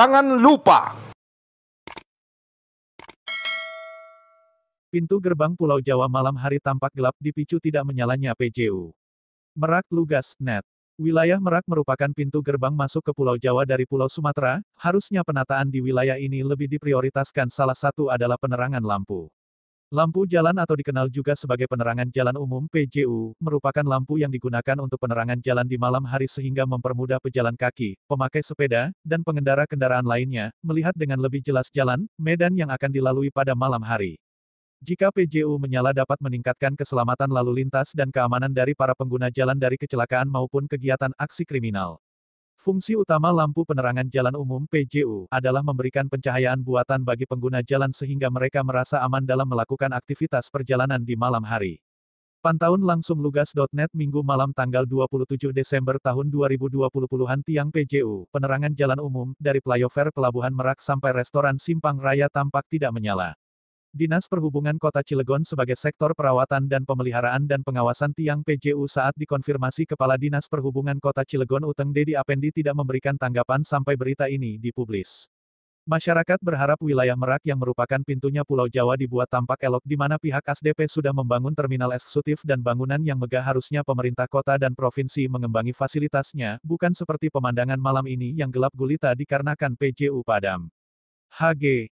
Jangan lupa. Pintu gerbang Pulau Jawa malam hari tampak gelap dipicu tidak menyalanya PJU. Merak Lugas, Net. Wilayah Merak merupakan pintu gerbang masuk ke Pulau Jawa dari Pulau Sumatera, harusnya penataan di wilayah ini lebih diprioritaskan salah satu adalah penerangan lampu. Lampu jalan atau dikenal juga sebagai penerangan jalan umum PJU, merupakan lampu yang digunakan untuk penerangan jalan di malam hari sehingga mempermudah pejalan kaki, pemakai sepeda, dan pengendara kendaraan lainnya, melihat dengan lebih jelas jalan, medan yang akan dilalui pada malam hari. Jika PJU menyala dapat meningkatkan keselamatan lalu lintas dan keamanan dari para pengguna jalan dari kecelakaan maupun kegiatan aksi kriminal. Fungsi utama lampu penerangan jalan umum PJU adalah memberikan pencahayaan buatan bagi pengguna jalan sehingga mereka merasa aman dalam melakukan aktivitas perjalanan di malam hari. Pantauan langsung lugas.net Minggu malam tanggal 27 Desember tahun 2020 puluhan tiang PJU, penerangan jalan umum, dari flyover Pelabuhan Merak sampai restoran Simpang Raya tampak tidak menyala. Dinas Perhubungan Kota Cilegon sebagai sektor perawatan dan pemeliharaan dan pengawasan tiang PJU saat dikonfirmasi Kepala Dinas Perhubungan Kota Cilegon Uteng Dedi Apendi tidak memberikan tanggapan sampai berita ini dipublis. Masyarakat berharap wilayah Merak yang merupakan pintunya Pulau Jawa dibuat tampak elok di mana pihak ASDP sudah membangun terminal eksekutif dan bangunan yang megah harusnya pemerintah kota dan provinsi mengembangi fasilitasnya, bukan seperti pemandangan malam ini yang gelap gulita dikarenakan PJU padam. HG